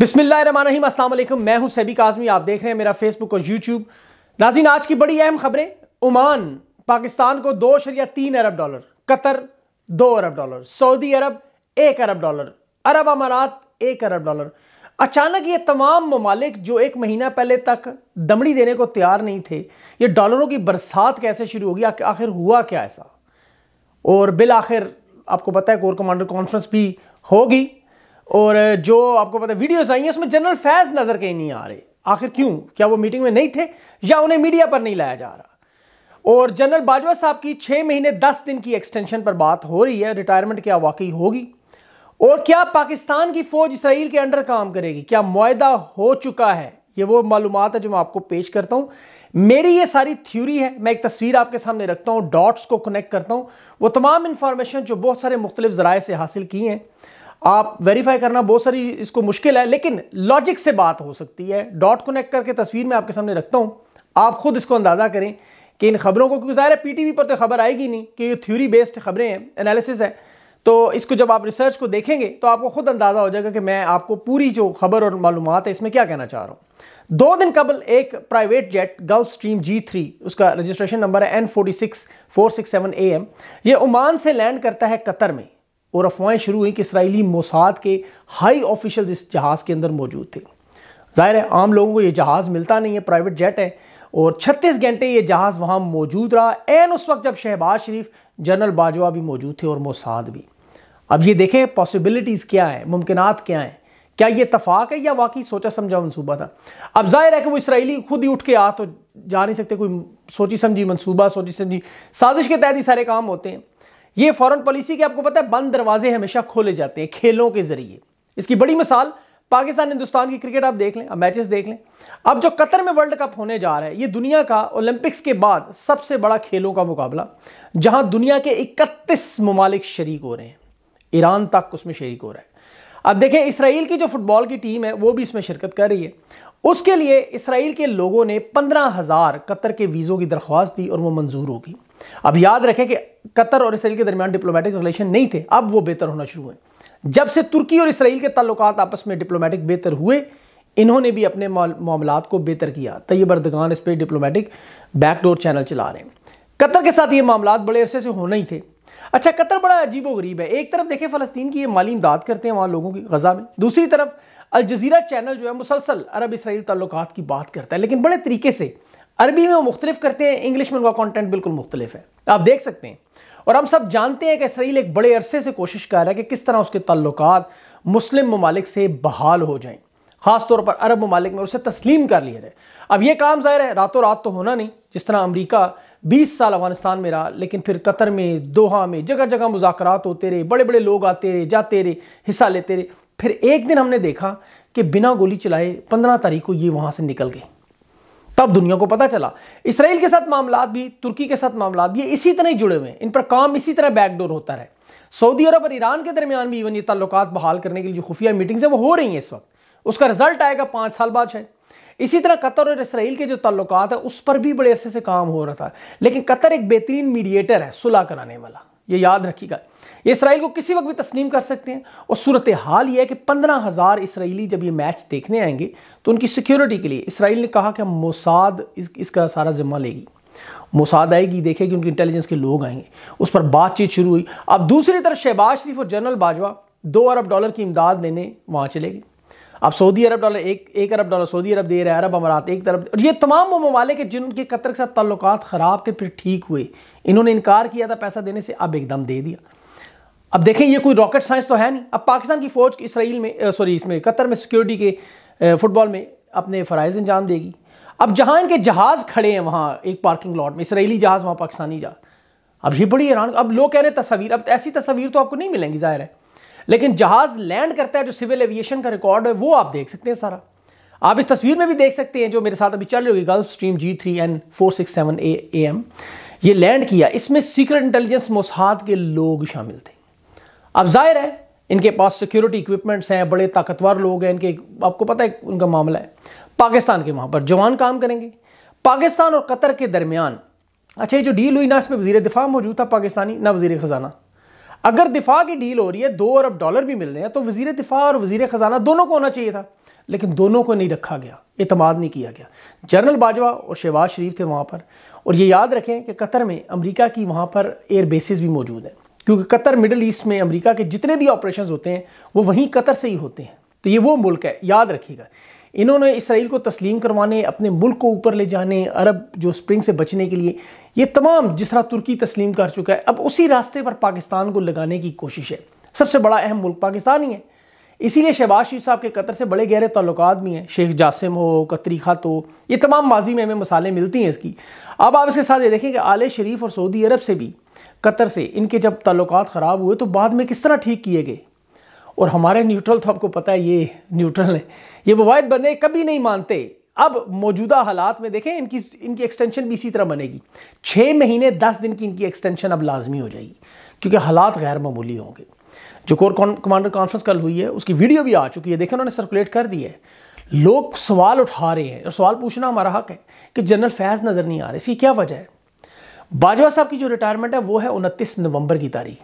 बिस्मिल्लाम मैं हूं सैबिक आजमी आप देख रहे हैं मेरा फेसबुक और यूट्यूब नाजीन आज की बड़ी अहम खबरें ओमान पाकिस्तान को दो शरिया तीन अरब डॉलर कतर दो अरब डॉलर सऊदी अरब एक अरब डॉलर अरब अमारात एक अरब डॉलर अचानक ये तमाम ममालिक जो एक महीना पहले तक दमड़ी देने को तैयार नहीं थे ये डॉलरों की बरसात कैसे शुरू होगी आखिर हुआ क्या ऐसा और बिल आखिर आपको पता है कोर कमांडर कॉन्फ्रेंस भी होगी और जो आपको पता है वीडियोस आई हैं उसमें जनरल फैज नज़र कहीं नहीं आ रहे आखिर क्यों क्या वो मीटिंग में नहीं थे या उन्हें मीडिया पर नहीं लाया जा रहा और जनरल बाजवा साहब की छह महीने दस दिन की एक्सटेंशन पर बात हो रही है रिटायरमेंट क्या वाकई होगी और क्या पाकिस्तान की फ़ौज इसराइल के अंडर काम करेगी क्या मुआदा हो चुका है ये वो मालूम है जो मैं आपको पेश करता हूँ मेरी ये सारी थ्योरी है मैं एक तस्वीर आपके सामने रखता हूँ डॉट्स को कनेक्ट करता हूँ वो तमाम इंफॉर्मेशन जो बहुत सारे मुख्तलिफ ज़राए से हासिल की हैं आप वेरीफाई करना बहुत सारी इसको मुश्किल है लेकिन लॉजिक से बात हो सकती है डॉट कनेक्ट करके तस्वीर में आपके सामने रखता हूँ आप खुद इसको अंदाज़ा करें कि इन खबरों को क्योंकि ज़ाहिर है पीटीवी पर तो खबर आएगी नहीं कि ये थ्योरी बेस्ड खबरें हैं एनालिसिस है तो इसको जब आप रिसर्च को देखेंगे तो आपको खुद अंदाज़ा हो जाएगा कि मैं आपको पूरी जो खबर और मालूम है इसमें क्या कहना चाह रहा हूँ दो दिन कबल एक private jet Gulfstream G three उसका रजिस्ट्रेशन नंबर है N forty six four six seven A M ये ओमान से लैंड करता है कतर में और अफवाहें शुरू हुई कि इसराइली मोसाद के हाई ऑफिशल इस जहाज़ के अंदर मौजूद थे ज़ाहिर है आम लोगों को ये जहाज़ मिलता नहीं है प्राइवेट जेट है और 36 घंटे ये जहाज़ वहाँ मौजूद रहा एन उस वक्त जब शहबाज शरीफ जनरल बाजवा भी मौजूद थे और मोसाद भी अब ये देखें पॉसिबिलिटीज़ क्या हैं मुमकिन क्या हैं क्या ये तफाक है या वाकई सोचा समझा मनसूबा था अब जाहिर है कि वो इसराइली खुद ही उठ के आ तो जा नहीं सकते कोई सोची समझी मनसूबा सोची समझी साजिश के तहत ही सारे काम होते हैं ये फॉरेन पॉलिसी के आपको पता है बंद दरवाजे हमेशा खोले जाते हैं खेलों के जरिए इसकी बड़ी मिसाल पाकिस्तान हिंदुस्तान की क्रिकेट आप देख लें अब मैचेस देख लें अब जो कतर में वर्ल्ड कप होने जा रहा है ये दुनिया का ओलंपिक्स के बाद सबसे बड़ा खेलों का मुकाबला जहां दुनिया के 31 ममालिक शरीक हो रहे हैं ईरान तक उसमें शरीक हो रहा है अब देखें इसराइल की जो फुटबॉल की टीम है वो भी इसमें शिरकत कर रही है उसके लिए इसराइल के लोगों ने पंद्रह हज़ार कतर के वीज़ों की दरख्वास्त दी और वो मंजूर होगी अब याद रखें कि कतर और इसराइल के दरमियान डिप्लोमेटिक रिलेशन नहीं थे अब वो बेहतर होना शुरू हुए जब से तुर्की और इसराइल के ताल्लुक आपस में डिप्लोमेटिक बेहतर हुए इन्होंने भी अपने मामला को बेहतर किया तयब अरदगान इस पर डिप्लोमेटिक बैकडोर चैनल चला रहे हैं कतर के साथ ये मामला बड़े अरसे से होना ही थे अच्छा कतर बड़ा अजीब गरीब है एक तरफ देखें फ़लस्तीन की ये माली इमदाद करते हैं वहाँ लोगों की गज़ा में दूसरी तरफ जजीरा चैनल जो है मुसलसल अरब इसराइल तल्लु की बात करता है लेकिन बड़े तरीके से अरबी में वो मुख्तलिफ करते हैं इंग्लिश में उनका कॉन्टेंट बिल्कुल मुख्तलिफ है आप देख सकते हैं और हम सब जानते हैं कि इसराइल एक बड़े अरसे से कोशिश कर रहा है कि किस तरह उसके तल्लक मुस्लिम ममालिक से बहाल हो जाएं तौर पर अरब ममालिक में उसे तस्लीम कर लिया जाए अब यह काम ज़ाहिर है रातों रात तो होना नहीं जिस तरह अमरीका बीस साल अफगानिस्तान में रहा लेकिन फिर कतर में दोहा में जगह जगह मुजाकर होते रहे बड़े बड़े लोग आते रहे जाते रहे हिस्सा लेते रहे फिर एक दिन हमने देखा कि बिना गोली चलाए पंद्रह तारीख को ये वहाँ से निकल गई तब दुनिया को पता चला इसराइल के साथ मामला भी तुर्की के साथ मामला भी इसी तरह ही जुड़े हुए हैं इन पर काम इसी तरह बैकडोर होता रहे सऊदी अरब और ईरान के दरमियान भी इवन ये ताल्लुक बहाल करने के लिए जो खुफिया मीटिंग्स हैं वो हो रही हैं इस वक्त उसका रिजल्ट आएगा पाँच साल बाद शायद इसी तरह कतर और इसराइल के जो ताल्लुक है उस पर भी बड़े अरसे से काम हो रहा था लेकिन कतर एक बेहतरीन मीडिएटर है सुलह कराने वाला ये याद रखिएगा इसराइल को किसी वक्त भी तस्लीम कर सकते हैं और सूरत हाल यह है कि पंद्रह हज़ार इसराइली जब ये मैच देखने आएंगे तो उनकी सिक्योरिटी के लिए इसराइल ने कहा कि हम मोसाद इस, इसका सारा जिम्मा लेगी मोसाद आएगी देखेगी उनकी इंटेलिजेंस के लोग आएंगे उस पर बातचीत शुरू हुई अब दूसरी तरफ शहबाज शरीफ और जनरल बाजवा दो अरब डॉलर की इमदाद लेने वहाँ चले गए अब सऊदी अरब डॉलर एक एक अरब डॉलर सऊदी अरब दे रहे है अरब अमारात एक तरफ और ये तमाम वो ममालिक जिनके कतर के साथ तल्लुत ख़राब थे फिर ठीक हुए इन्होंने इनकार किया था पैसा देने से अब एकदम दे दिया अब देखें ये कोई रॉकेट साइंस तो है नहीं अब पाकिस्तान की फ़ौज इसराइल में सॉरी इसमें कतर में सिक्योरिटी के फुटबॉल में अपने फ़रज़ अंजाम देगी अब जहाँ इनके जहाज़ खड़े हैं वहाँ एक पार्किंग लॉट में इसराइली जहाज़ वहाँ पाकिस्तानी जहाज अब ये बड़ी हैरान अब लोग कह रहे हैं तस्वीर अब ऐसी तस्वीर तो आपको नहीं मिलेंगी ज़ाहिर है लेकिन जहाज़ लैंड करता है जो सिविल एविएशन का रिकॉर्ड है वो आप देख सकते हैं सारा आप इस तस्वीर में भी देख सकते हैं जो मेरे साथ अभी चल रही होगी Gulfstream G three N four six seven A M ये लैंड किया इसमें सीक्रेट इंटेलिजेंस मोसाद के लोग शामिल थे अब जाहिर है इनके पास सिक्योरिटी इक्विपमेंट्स हैं बड़े ताकतवर लोग हैं इनके आपको पता है उनका मामला है पाकिस्तान के वहाँ पर जवान काम करेंगे पाकिस्तान और कतर के दरमियान अच्छा ये जो डील हुई ना इसमें वजीर दिफा मौजूद था पाकिस्तानी ना वजीर ख़जाना अगर दिफा की डील हो रही है दो अरब डॉलर भी मिल रहे हैं तो वजीर दिफा और वजीर ख़जाना दोनों को होना चाहिए था लेकिन दोनों को नहीं रखा गया इतमाद नहीं किया गया जनरल बाजवा और शहबाज शरीफ थे वहाँ पर और ये याद रखें कि कतर में अमरीका की वहाँ पर एयर बेसिस भी मौजूद हैं क्योंकि कतर मिडल ईस्ट में अमेरिका के जितने भी ऑपरेशन होते हैं वो वहीं कतर से ही होते हैं तो ये वो मुल्क है याद रखिएगा इन्होंने इसराइल को तस्लीम करवाने अपने मुल्क को ऊपर ले जाने अरब जो स्प्रिंग से बचने के लिए ये तमाम जिस तरह तुर्की तस्लीम कर चुका है अब उसी रास्ते पर पाकिस्तान को लगाने की कोशिश है सबसे बड़ा अहम मुल्क पाकिस्तान ही है इसीलिए शहबाज शरीफ साहब के कतर से बड़े गहरे ताल्लुक भी हैं शेख जासिम हो कतरी खत हो ये तमाम माजी में हमें मसाले मिलती हैं इसकी अब आप इसके साथ ये देखें कि आले शरीफ और सऊदी अरब से भी कतर से इनके जब ताल्लुकात ख़राब हुए तो बाद में किस तरह ठीक किए गए और हमारे न्यूट्रल तो आपको पता है ये न्यूट्रल हैं ये ववायद बने कभी नहीं मानते अब मौजूदा हालात में देखें इनकी इनकी एक्सटेंशन भी इसी तरह बनेगी छः महीने दस दिन की इनकी एक्सटेंशन अब लाजमी हो जाएगी क्योंकि हालात गैर मामूली होंगे जो कोर कमांडर कॉन्फ्रेंस कल हुई है उसकी वीडियो भी आ चुकी है देखें उन्होंने सर्कुलेट कर दी है लोग सवाल उठा रहे हैं और सवाल पूछना हमारा हक है कि जनरल फैज़ नज़र नहीं आ रहे इसकी क्या वजह है बाजवा साहब की जो रिटायरमेंट है वो है उनतीस नवंबर की तारीख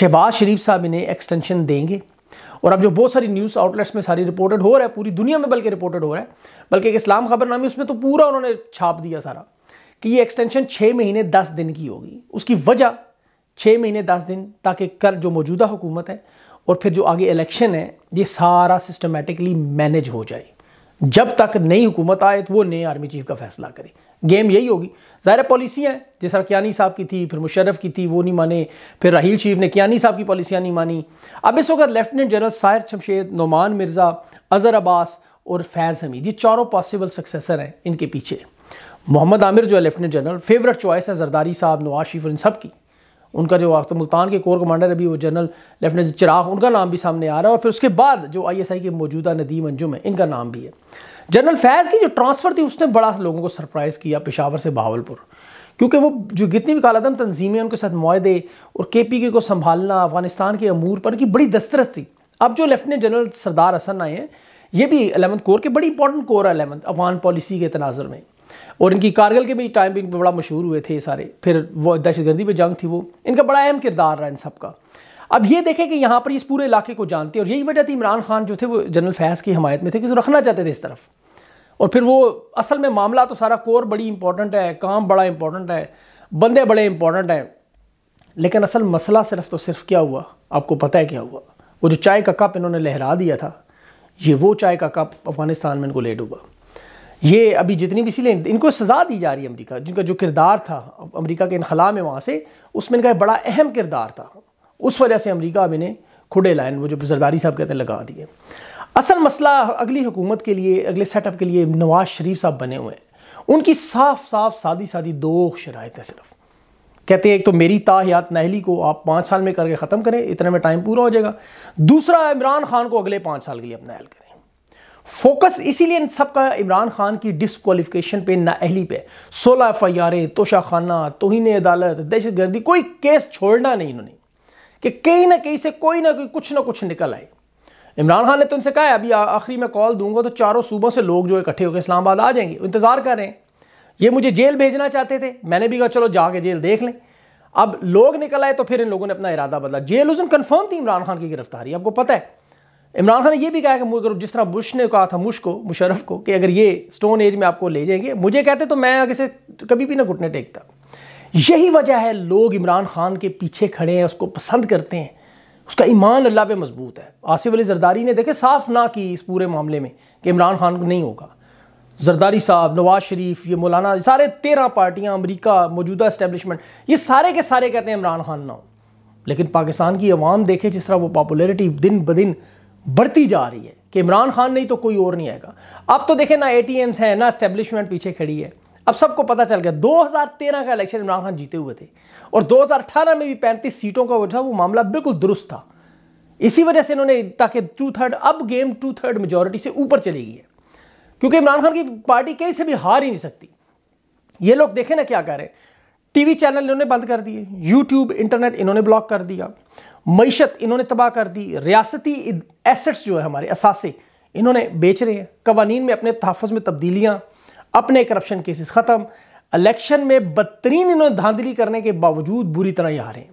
शहबाज शरीफ साहब इन्हें एक्सटेंशन देंगे और अब जो बहुत सारी न्यूज़ आउटलेट्स में सारी रिपोर्टेड हो रहा है पूरी दुनिया में बल्कि रिपोर्टेड हो रहा है बल्कि एक इस्लाम खबर नामी उसमें तो पूरा उन्होंने छाप दिया सारा कि ये एक्सटेंशन छः महीने दस दिन की होगी उसकी वजह छः महीने दस दिन ताकि कर जो मौजूदा हुकूमत है और फिर जो आगे इलेक्शन है ये सारा सिस्टमेटिकली मैनेज हो जाए जब तक नई हुकूमत आए तो वो नए आर्मी चीफ का फैसला करे गेम यही होगी ज़ाहिर पॉलिसियाँ हैं जैसा कियानी साहब की थी फिर मुशर्रफ की थी वो नहीं माने फिर राहील शीफ ने कियानी साहब की पॉलिसियाँ नहीं मानी अब इस वक्त लेफ्टिनेंट जनरल साहिर शमशेद नुमान मिर्ज़ा अज़र अब्बास और फैज़ हमीद ये चारों पॉसिबल सक्सेसर हैं इनके पीछे मोहम्मद आमिर जो है लेफ्टिनेंट जनरल फेवरेट चॉइस है जरदारी साहब नवाज शरीफ इन सब की उनका जो वक्त मुल्तान के कोर कमांडर अभी वो जनरल लेफ्टिनेंट चिराग उनका नाम भी सामने आ रहा है और फिर उसके बाद जो आईएसआई के मौजूदा नदीम अंजुम है इनका नाम भी है जनरल फैज़ की जो ट्रांसफ़र थी उसने बड़ा लोगों को सरप्राइज़ किया पेशावर से बहावलपुर क्योंकि वो जो जितनी भी कालादम तंजीमें उनके साथ माहदे और के पी के को संभालना अफगानिस्तान के अमूर पर की बड़ी दस्तरस थी अब जो लेफ्टिनेंट जनरल सरदार हसन आए हैं ये भी अलेवंथ कोर के बड़ी इंपॉर्टेंट कोर है अलेवंथ अफगान पॉलिसी के तनाजर में और इनकी कारगिल के भी टाइम भी बड़ा मशहूर हुए थे ये सारे फिर वो दहशतगर्दी पर जंग थी वो इनका बड़ा अहम किरदार रहा इन सब का अब ये देखें कि यहाँ पर इस पूरे इलाके को जानते हैं और यही वजह थी इमरान खान जो थे वो जनरल फैज़ की हमायत में थे कि रखना चाहते थे इस तरफ और फिर वो असल में मामला तो सारा कोर बड़ी इंपॉर्टेंट है काम बड़ा इंपॉर्टेंट है बंदे बड़े इंपॉर्टेंट हैं लेकिन असल मसला सिर्फ तो सिर्फ क्या हुआ आपको पता है क्या हुआ वो जो चाय का कप इन्होंने लहरा दिया था ये वो चाय का कप अफगानिस्तान में इनको ले डूबा ये अभी जितनी भी इसीलिए इनको सज़ा दी जा रही है अमरीका जिनका जो किरदार था अमरीका के इनखला में वहाँ से उसमें इनका बड़ा अहम किरदार था उस वजह से अमरीका अब इन्हें खुडे लाइन वो जो जरदारी साहब कहते हैं लगा दिए असल मसला अगली हुकूमत के लिए अगले सेटअप के लिए नवाज शरीफ साहब बने हुए हैं उनकी साफ साफ सादी सादी दो शरात हैं सिर्फ कहते हैं एक तो मेरी ताहियात नहली को आप पाँच साल में करके ख़त्म करें इतने में टाइम पूरा हो जाएगा दूसरा इमरान खान को अगले पाँच साल के लिए अपना हल करें फोकस इसीलिए इन सब का इमरान खान की डिसकॉलीफिकेशन पे नाअहली पे सोलह एफ आई आर तोशा खाना तोहन अदालत दहशत गर्दी कोई केस छोड़ना नहीं इन्होंने कि कहीं ना कहीं से कोई ना कोई कुछ ना कुछ निकल आए इमरान खान ने तो उनसे कहा है अभी आखिरी में कॉल दूंगा तो चारों सूबों से लोग जो इकट्ठे होकर इस्लामाबाद आ जाएंगे इंतज़ार कर रहे हैं ये मुझे जेल भेजना चाहते थे मैंने भी कहा चलो जाके जेल देख लें अब लोग निकल आए तो फिर इन लोगों ने अपना इरादा बदला जेल उस कन्फर्म थी इमरान खान की गिरफ्तारी आपको पता है इमरान खान ने यह भी कहा कि मुझे जिस तरह बुश ने कहा था मुश को मुशरफ को कि अगर ये स्टोन एज में आपको ले जाएंगे मुझे कहते तो मैं किसे कभी भी ना घुटने टेकता यही वजह है लोग इमरान खान के पीछे खड़े हैं उसको पसंद करते हैं उसका ईमान अल्लाह पे मजबूत है आसिफ अली जरदारी ने देखे साफ ना की इस पूरे मामले में कि इमरान खान को नहीं होगा जरदारी साहब नवाज शरीफ ये मौलाना सारे तेरह पार्टियां अमरीका मौजूदा इस्टेबलिशमेंट ये सारे के सारे कहते हैं इमरान खान ना हो लेकिन पाकिस्तान की अवाम देखे जिस तरह वो पॉपुलरिटी दिन ब दिन बढ़ती जा रही है कि इमरान खान नहीं तो कोई और नहीं आएगा अब तो देखें ना ए हैं ना इस्टेबलिशमेंट पीछे खड़ी है अब सबको पता चल गया 2013 का इलेक्शन इमरान खान जीते हुए थे और 2018 में भी 35 सीटों का वो था वो मामला बिल्कुल दुरुस्त था इसी वजह से इन्होंने ताकि टू थर्ड अब गेम टू थर्ड मेजोरिटी से ऊपर चली गई है क्योंकि इमरान खान की पार्टी कहीं से भी हार ही नहीं सकती ये लोग देखें ना क्या करें टीवी चैनल इन्होंने बंद कर दिए यूट्यूब इंटरनेट इन्होंने ब्लॉक कर दिया मीशत इन्होंने तबाह कर दी रियासती एसेट्स जो है हमारे असासे इन्होंने बेच रहे हैं कवानीन में अपने तहफ़ में तब्दीलियाँ अपने करप्शन केसेस ख़त्म इलेक्शन में बदतरीन इन्होंने धांधली करने के बावजूद बुरी तरह ये हारे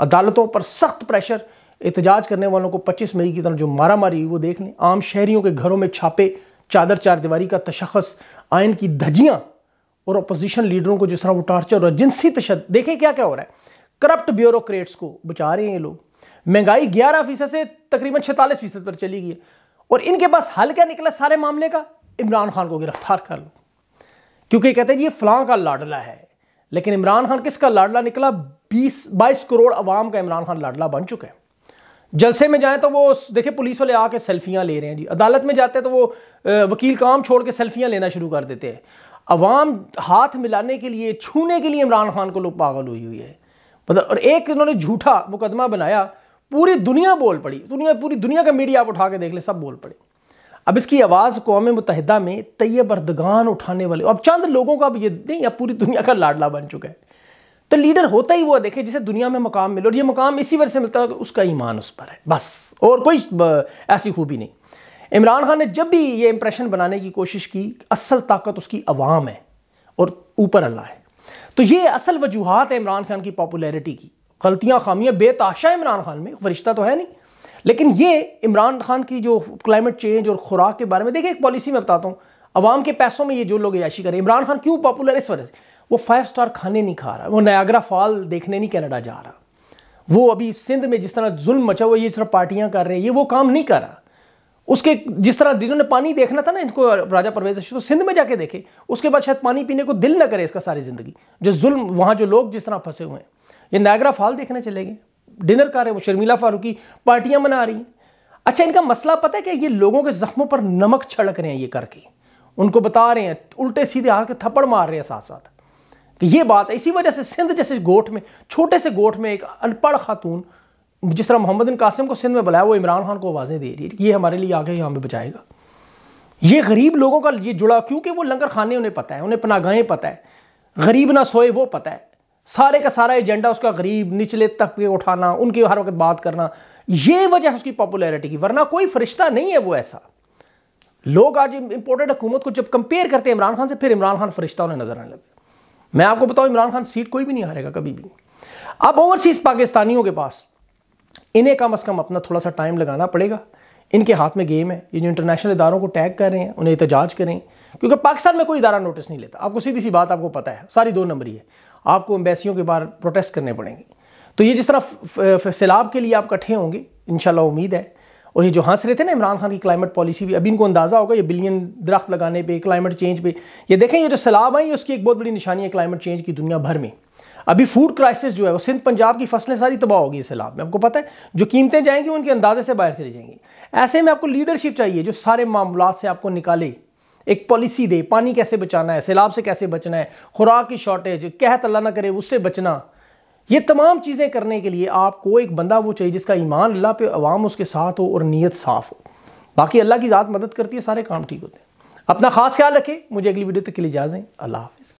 अदालतों पर सख्त प्रेशर एहतजाज करने वालों को 25 मई की तरह जो मारा मारी हुई वो देख लें आम शहरियों के घरों में छापे चादर चार दीवारी का तशखस आयन की धजियाँ और अपोजिशन लीडरों को जिस तरह वो टॉर्चर और जिनसी तशद देखें क्या क्या हो रहा है करप्ट ब्यूरोक्रेट्स को बचा रहे हैं ये लोग महंगाई ग्यारह फीसद से तकरीबन छतालीस फीसद पर चली गई और इनके पास हल क्या निकला सारे मामले का इमरान खान को गिरफ्तार कर लो क्योंकि कहते हैं जी ये फलां का लाडला है लेकिन इमरान खान किसका लाडला निकला बीस बाईस करोड़ अवाम का इमरान खान लाडला बन चुका है जलसे में जाएं तो वो देखिए पुलिस वाले आके सेल्फियां ले रहे हैं जी अदालत में जाते हैं तो वो वकील काम छोड़ के सेल्फियां लेना शुरू कर देते हैं अवाम हाथ मिलाने के लिए छूने के लिए इमरान खान को लोग पागल हुई हुई है मतलब और एक इन्होंने झूठा मुकदमा बनाया पूरी दुनिया बोल पड़ी दुनिया पूरी दुनिया का मीडिया आप उठा के देख ले सब बोल पड़े अब इसकी आवाज़ कौम मुतहदा में तैयब अरदगान उठाने वाले अब चंद लोगों का अब ये नहीं अब पूरी दुनिया का लाडला बन चुका है तो लीडर होता ही हुआ देखे जिसे दुनिया में मकाम मिले और ये मकाम इसी वजह से मिलता है उसका ईमान उस पर है बस और कोई ऐसी खूबी नहीं इमरान खान ने जब भी ये इंप्रेशन बनाने की कोशिश की असल ताकत उसकी आवाम है और ऊपर अल्लाह है तो ये असल वजूहत है इमरान खान की पॉपुलैरिटी की गलतियाँ खामियाँ बेताशा इमरान खान में फरिश्ता तो है नहीं लेकिन ये इमरान खान की जो क्लाइमेट चेंज और खुराक के बारे में देखिए एक पॉलिसी मैं बताता हूँ अवाम के पैसों में ये जो लोग याशी करें इमरान खान क्यों पॉपुलर इस वजह से वो फाइव स्टार खाने नहीं खा रहा वो नयागरा फॉल देखने नहीं कैनेडा जा रहा वो अभी सिंध में जिस तरह जुल्म मचा हुआ ये सिर्फ पार्टियां कर रहे हैं ये वो काम नहीं कर रहा उसके जिस तरह जिन्होंने पानी देखना था ना इनको राजा परवेज तो सिंध में जाके देखे उसके बाद शायद पानी पीने को दिल ना करे इसका सारी ज़िंदगी जो जुल्म वहाँ जो लोग जिस तरह फंसे हुए हैं ये नागरा फॉल देखने चले गए डिनर कर रहे हैं वो शर्मिला फारूकी पार्टियां मना रही हैं अच्छा इनका मसला पता है कि ये लोगों के जख्मों पर नमक छड़क रहे हैं ये करके उनको बता रहे हैं उल्टे सीधे हाथ के थप्पड़ मार रहे हैं साथ साथ कि ये बात है इसी वजह से सिंध जैसे गोठ में छोटे से गोठ में एक अनपढ़ खातून जिस तरह मोहम्मद कासिम को सिंध में बुलाया वो इमरान खान को आवाज़ें दे रही है ये हमारे लिए आगे हमें बचाएगा ये गरीब लोगों का ये जुड़ा क्योंकि वो लंगर खाने उन्हें पता है उन्हें पनागाहें पता है गरीब ना सोए वो पता है सारे का सारा एजेंडा उसका गरीब निचले तबके उठाना उनकी हर वक्त बात करना ये वजह है उसकी पॉपुलैरिटी की वरना कोई फरिश्ता नहीं है वो ऐसा लोग आज इंपोर्टेंट हुकूमत को जब कंपेयर करते हैं इमरान खान से फिर इमरान खान फरिश्ता उन्हें नजर आने लगे मैं आपको बताऊं इमरान खान सीट कोई भी नहीं हारेगा कभी भी अब ओवरसीज पाकिस्तानियों के पास इन्हें कम अज़ कम अपना थोड़ा सा टाइम लगाना पड़ेगा इनके हाथ में गेम है ये जो इंटरनेशनल इदारों को टैग कर रहे हैं उन्हें एहतजाज करें क्योंकि पाकिस्तान में कोई इदारा नोटिस नहीं लेता आपको सीधी सी बात आपको पता है सारी दो ही है आपको एम्बेसियों के बाहर प्रोटेस्ट करने पड़ेंगे तो ये जिस तरह सैलाब के लिए आप इकट्ठे होंगे इन उम्मीद है और ये जो हंस रहे थे ना इमरान खान की क्लाइमेट पॉलिसी भी अभी इनको अंदाज़ा होगा ये बिलियन दरख्त लगाने पे क्लाइमेट चेंज पे ये देखें ये जो सैलाब आई है उसकी एक बहुत बड़ी निशानी है क्लाइमेट चेंज की दुनिया भर में अभी फूड क्राइसिस जो है वो सिंध पंजाब की फसलें सारी तबाह होगी सैलाब में आपको पता है जो कीमतें जाएंगी उनके अंदाजे से बाहर चली जाएंगी ऐसे में आपको लीडरशिप चाहिए जो सारे मामला से आपको निकाले एक पॉलिसी दे पानी कैसे बचाना है सैलाब से कैसे बचना है खुराक की शॉर्टेज कहत अल्लाह ना करे उससे बचना ये तमाम चीज़ें करने के लिए आपको एक बंदा वो चाहिए जिसका ईमान अल्लाह पे अवाम उसके साथ हो और नीयत साफ़ हो बाकी अल्लाह की ज़ात मदद करती है सारे काम ठीक होते हैं अपना खास ख्याल रखें मुझे अगली वीडियो तक के लिए इजाज़ें अल्लाह हाफिज़